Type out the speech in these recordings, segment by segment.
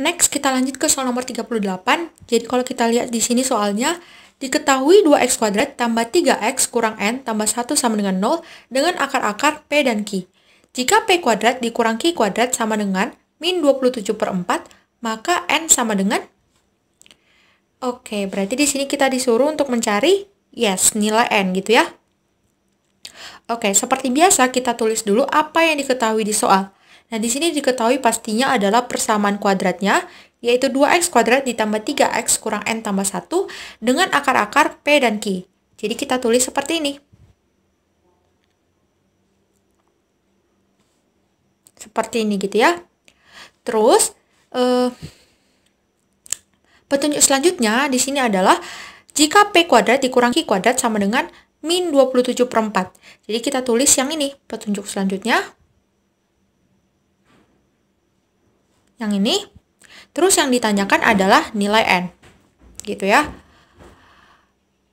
Next, kita lanjut ke soal nomor 38. Jadi kalau kita lihat di sini soalnya, diketahui 2x kuadrat tambah 3x kurang n tambah 1 sama dengan 0 dengan akar-akar p dan q. Jika p kuadrat dikurang q kuadrat sama dengan min 27 per 4, maka n sama dengan Oke, berarti di sini kita disuruh untuk mencari yes, nilai n gitu ya. Oke, seperti biasa kita tulis dulu apa yang diketahui di soal. Nah, di sini diketahui pastinya adalah persamaan kuadratnya, yaitu 2x kuadrat ditambah 3x kurang n tambah 1 dengan akar-akar p dan q. Jadi kita tulis seperti ini. Seperti ini gitu ya. Terus, eh, petunjuk selanjutnya di sini adalah jika P kuadrat dikurangi kuadrat sama dengan min 27 per 4. Jadi kita tulis yang ini, petunjuk selanjutnya. yang ini. Terus yang ditanyakan adalah nilai N. Gitu ya.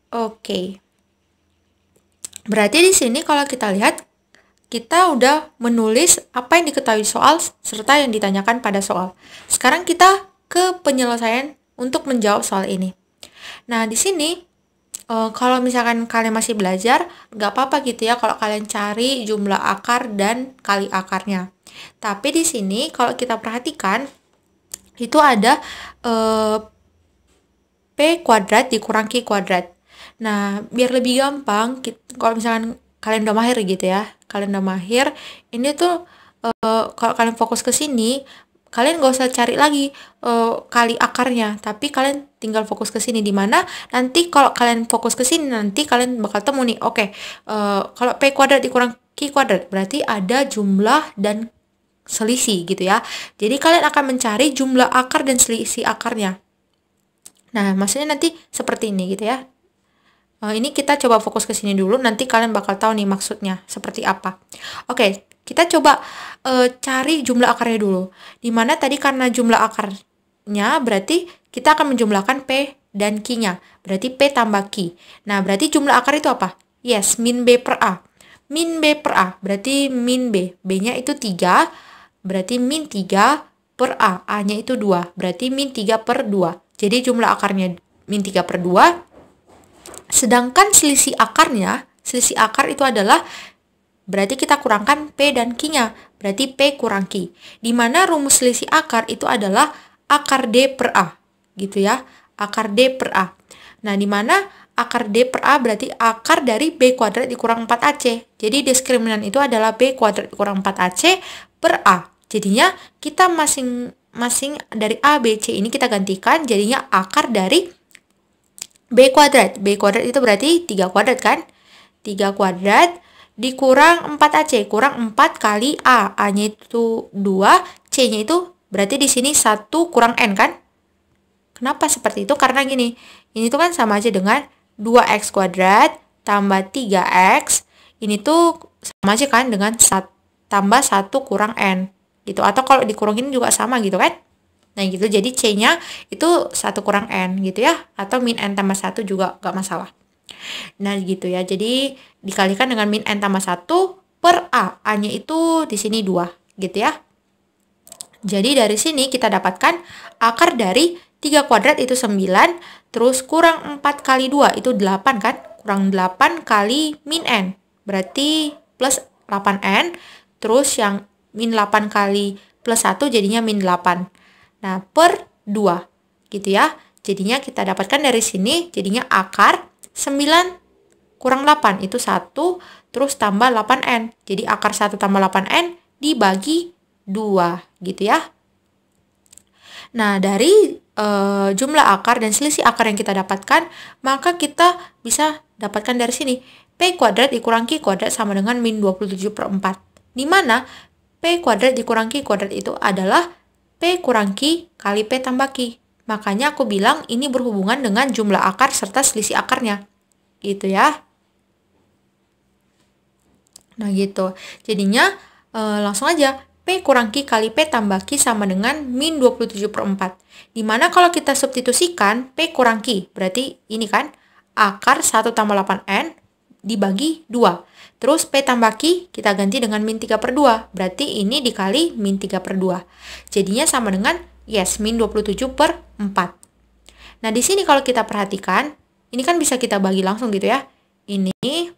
Oke. Berarti di sini kalau kita lihat, kita udah menulis apa yang diketahui soal serta yang ditanyakan pada soal. Sekarang kita ke penyelesaian untuk menjawab soal ini. Nah, di sini uh, kalau misalkan kalian masih belajar, nggak apa-apa gitu ya kalau kalian cari jumlah akar dan kali akarnya. Tapi di sini kalau kita perhatikan itu ada uh, p kuadrat dikurang q kuadrat. Nah, biar lebih gampang, kalau misalkan kalian udah mahir gitu ya, kalian udah mahir, ini tuh uh, kalau kalian fokus ke sini, kalian gak usah cari lagi uh, kali akarnya tapi kalian tinggal fokus ke sini di mana nanti kalau kalian fokus ke sini nanti kalian bakal temu nih oke okay, uh, eh, kalau p kuadrat dikurang q kuadrat berarti ada jumlah dan selisih gitu ya jadi kalian akan mencari jumlah akar dan selisih akarnya nah maksudnya nanti seperti ini gitu ya uh, ini kita coba fokus ke sini dulu nanti kalian bakal tahu nih maksudnya seperti apa oke okay, kita coba e, cari jumlah akarnya dulu. Dimana tadi karena jumlah akarnya berarti kita akan menjumlahkan P dan Q-nya. Berarti P tambah Q. Nah, berarti jumlah akar itu apa? Yes, min B per A. Min B per A, berarti min B. B-nya itu 3, berarti min 3 per A. A-nya itu 2, berarti min 3 per 2. Jadi jumlah akarnya min 3 per 2. Sedangkan selisih akarnya, selisih akar itu adalah berarti kita kurangkan P dan Q-nya, berarti P kurang Q. Di mana rumus selisih akar itu adalah akar D per A, gitu ya, akar D per A. Nah, di mana akar D per A berarti akar dari B kuadrat dikurang 4AC. Jadi, diskriminan itu adalah B kuadrat dikurang 4AC per A. Jadinya, kita masing-masing dari A, B, C ini kita gantikan, jadinya akar dari B kuadrat. B kuadrat itu berarti 3 kuadrat, kan? 3 kuadrat dikurang 4AC, kurang 4 kali A. A-nya itu 2, C-nya itu berarti di sini 1 kurang N kan? Kenapa seperti itu? Karena gini, ini tuh kan sama aja dengan 2X kuadrat tambah 3X. Ini tuh sama aja kan dengan 1, tambah 1 kurang N. Gitu. Atau kalau dikurungin juga sama gitu kan? Nah gitu, jadi C-nya itu 1 kurang N gitu ya. Atau min N tambah 1 juga gak masalah. Nah, gitu ya. Jadi dikalikan dengan min n tambah 1 per a. A-nya itu di sini 2, gitu ya. Jadi dari sini kita dapatkan akar dari 3 kuadrat itu 9, terus kurang 4 kali 2 itu 8 kan? Kurang 8 kali min n, berarti plus 8n, terus yang min 8 kali plus 1 jadinya min 8. Nah, per 2 gitu ya. Jadinya kita dapatkan dari sini, jadinya akar 9 kurang 8 itu 1 terus tambah 8N. Jadi akar 1 tambah 8N dibagi 2 gitu ya. Nah, dari e, jumlah akar dan selisih akar yang kita dapatkan, maka kita bisa dapatkan dari sini. P kuadrat dikurang Q kuadrat sama dengan min 27 per 4. Di mana P kuadrat dikurang Q kuadrat itu adalah P kurang Q kali P tambah Q. Makanya aku bilang ini berhubungan dengan jumlah akar serta selisih akarnya. Gitu ya. Nah gitu. Jadinya e, langsung aja P kurang Q kali P tambah Q sama dengan min 27 per 4. Dimana kalau kita substitusikan P kurang Q. Berarti ini kan akar 1 tambah 8N dibagi 2. Terus P tambah Q kita ganti dengan min 3 per 2. Berarti ini dikali min 3 per 2. Jadinya sama dengan min 27 per 4. Nah, di sini kalau kita perhatikan, ini kan bisa kita bagi langsung gitu ya. Ini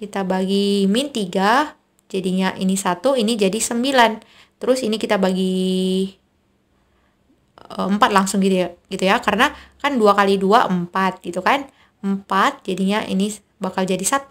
kita bagi min 3, jadinya ini 1, ini jadi 9. Terus ini kita bagi 4 eh, langsung gitu ya, gitu ya. Karena kan 2 kali 2, 4 gitu kan. 4, jadinya ini bakal jadi 1.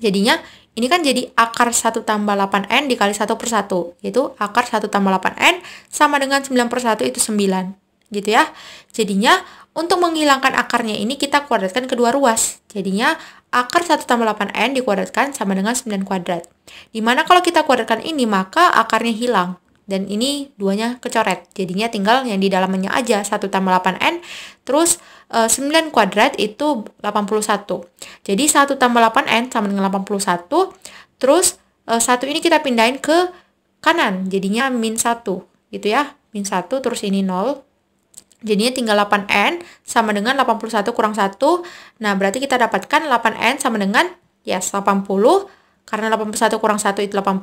Jadinya ini kan jadi akar 1 tambah 8N dikali 1 per 1. Yaitu akar 1 tambah 8N sama dengan 9 per 1 itu 9. Gitu ya. Jadinya untuk menghilangkan akarnya ini kita kuadratkan kedua ruas. Jadinya akar 1 tambah 8N dikuadratkan sama dengan 9 kuadrat. Dimana kalau kita kuadratkan ini maka akarnya hilang dan ini duanya kecoret. Jadinya tinggal yang di dalamnya aja 1 tambah 8N terus e, eh, 9 kuadrat itu 81. Jadi 1 tambah 8N sama dengan 81 terus e, eh, 1 ini kita pindahin ke kanan jadinya min 1 gitu ya. Min 1 terus ini 0. Jadinya tinggal 8N sama dengan 81 kurang 1. Nah, berarti kita dapatkan 8N sama dengan ya yes, 80 karena 81 kurang 1 itu 80,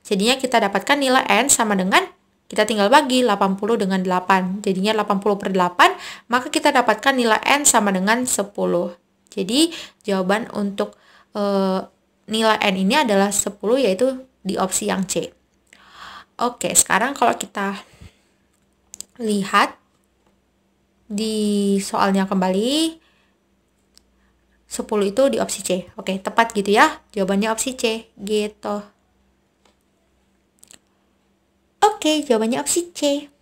jadinya kita dapatkan nilai N sama dengan kita tinggal bagi 80 dengan 8. Jadinya 80 per 8, maka kita dapatkan nilai N sama dengan 10. Jadi jawaban untuk e, nilai N ini adalah 10 yaitu di opsi yang C. Oke, sekarang kalau kita lihat di soalnya kembali, 10 itu di opsi C. Oke, tepat gitu ya. Jawabannya opsi C gitu. Oke, jawabannya opsi C.